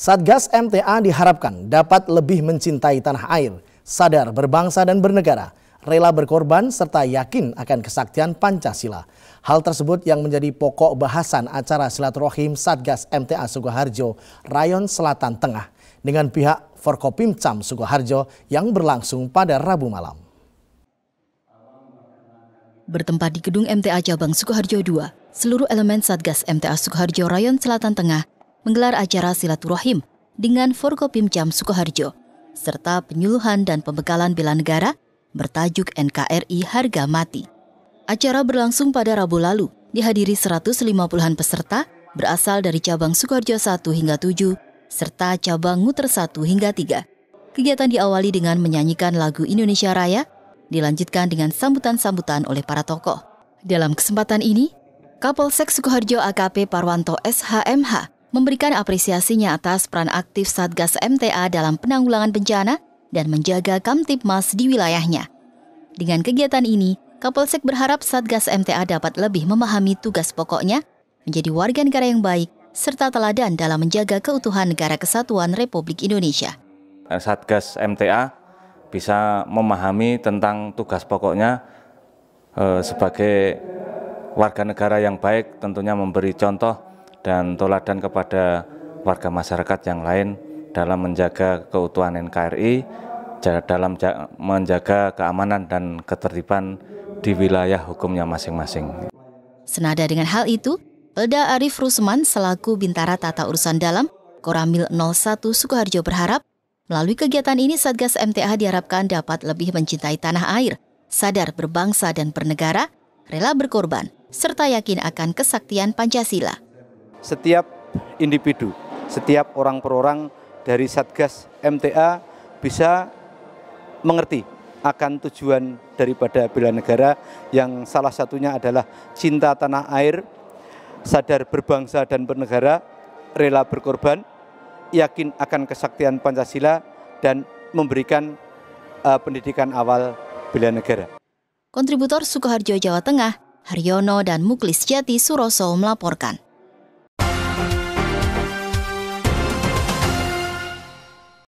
Satgas MTA diharapkan dapat lebih mencintai tanah air, sadar berbangsa dan bernegara, rela berkorban serta yakin akan kesaktian Pancasila. Hal tersebut yang menjadi pokok bahasan acara silaturahim Satgas MTA Sukoharjo, Rayon Selatan Tengah dengan pihak Forkopimcam Sukoharjo yang berlangsung pada Rabu malam. Bertempat di gedung MTA Cabang Sukoharjo II, seluruh elemen Satgas MTA Sukoharjo Rayon Selatan Tengah menggelar acara silaturahim dengan Forkopimcam Sukoharjo, serta penyuluhan dan pembekalan bela negara bertajuk NKRI Harga Mati. Acara berlangsung pada Rabu lalu, dihadiri 150-an peserta berasal dari cabang Sukoharjo 1 hingga 7, serta cabang Nguter 1 hingga 3. Kegiatan diawali dengan menyanyikan lagu Indonesia Raya, dilanjutkan dengan sambutan-sambutan oleh para tokoh. Dalam kesempatan ini, Kapolsek Sukoharjo AKP Parwanto SHMH memberikan apresiasinya atas peran aktif Satgas MTA dalam penanggulangan bencana dan menjaga Kamtipmas di wilayahnya. Dengan kegiatan ini, Kapolsek berharap Satgas MTA dapat lebih memahami tugas pokoknya, menjadi warga negara yang baik, serta teladan dalam menjaga keutuhan negara kesatuan Republik Indonesia. Eh, Satgas MTA bisa memahami tentang tugas pokoknya eh, sebagai warga negara yang baik tentunya memberi contoh dan toladan kepada warga masyarakat yang lain dalam menjaga keutuhan NKRI, dalam menjaga keamanan dan ketertiban di wilayah hukumnya masing-masing. Senada dengan hal itu, Pelda Arif Rusman selaku Bintara Tata Urusan Dalam Koramil 01 Sukoharjo berharap melalui kegiatan ini Satgas MTA diharapkan dapat lebih mencintai tanah air, sadar berbangsa dan bernegara, rela berkorban, serta yakin akan kesaktian Pancasila setiap individu, setiap orang per orang dari Satgas MTA bisa mengerti akan tujuan daripada bela negara yang salah satunya adalah cinta tanah air, sadar berbangsa dan bernegara, rela berkorban, yakin akan kesaktian Pancasila dan memberikan uh, pendidikan awal bela negara. Kontributor Sukoharjo Jawa Tengah, Haryono dan Muklis Jati Suroso melaporkan.